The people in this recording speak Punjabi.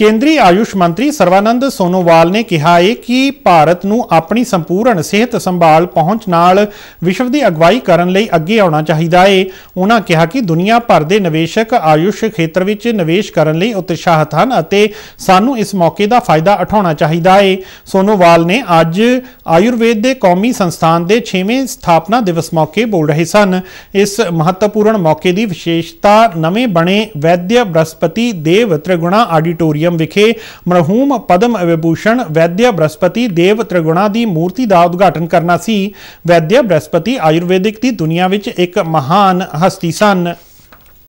ਕੇਂਦਰੀ ਆਯੁਸ਼ ਮੰਤਰੀ ਸਰਵਾਨੰਦ ਸੋਨੋਵਾਲ ਨੇ ਕਿਹਾ ਹੈ ਕਿ ਭਾਰਤ ਨੂੰ ਆਪਣੀ ਸੰਪੂਰਨ ਸਿਹਤ ਸੰਭਾਲ ਪਹੁੰਚ ਨਾਲ ਵਿਸ਼ਵ ਦੀ ਅਗਵਾਈ ਕਰਨ ਲਈ ਅੱਗੇ ਆਉਣਾ ਚਾਹੀਦਾ ਹੈ ਉਹਨਾਂ ਕਿਹਾ ਕਿ ਦੁਨੀਆ ਭਰ ਦੇ ਨਿਵੇਸ਼ਕ ਆਯੁਸ਼ ਖੇਤਰ ਵਿੱਚ ਨਿਵੇਸ਼ ਕਰਨ ਲਈ ਉਤਸ਼ਾਹਤ ਹਨ ਅਤੇ ਸਾਨੂੰ ਇਸ ਮੌਕੇ ਦਾ ਫਾਇਦਾ ਉਠਾਉਣਾ ਚਾਹੀਦਾ ਹੈ ਸੋਨੋਵਾਲ ਨੇ ਅੱਜ ਆਯੁਰਵੇਦ ਦੇ ਕੌਮੀ ਸੰਸਥਾਨ ਦੇ 6ਵੇਂ ਸਥਾਪਨਾ ਦਿਵਸ ਮੌਕੇ ਬੋਲ ਰਹੇ ਸਨ ਇਸ ਮਹੱਤਵਪੂਰਨ ਮੌਕੇ ਦੀ ਵਿਸ਼ੇਸ਼ਤਾ ਨਵੇਂ ਬਣੇ ਵੈਦਯ ਬ੍ਰਸਪਤੀ ਦੇਵ ਤ੍ਰਿਗੁਣਾ ਆਡੀਟੋਰੀਅਮ ਮਿਊਜ਼ੀਅਮ ਵਿਖੇ ਮਰਹੂਮ ਪਦਮ ਵਿਭੂਸ਼ਣ ਵੈਦਿਆ ਬ੍ਰਸਪਤੀ ਦੇਵ ਤ੍ਰਿਗੁਣਾ ਦੀ ਮੂਰਤੀ ਦਾ ਉਦਘਾਟਨ ਕਰਨਾ ਸੀ ਵੈਦਿਆ ਬ੍ਰਸਪਤੀ ਆਯੁਰਵੈਦਿਕ ਦੀ ਦੁਨੀਆ ਵਿੱਚ ਇੱਕ ਮਹਾਨ ਹਸਤੀ ਸਨ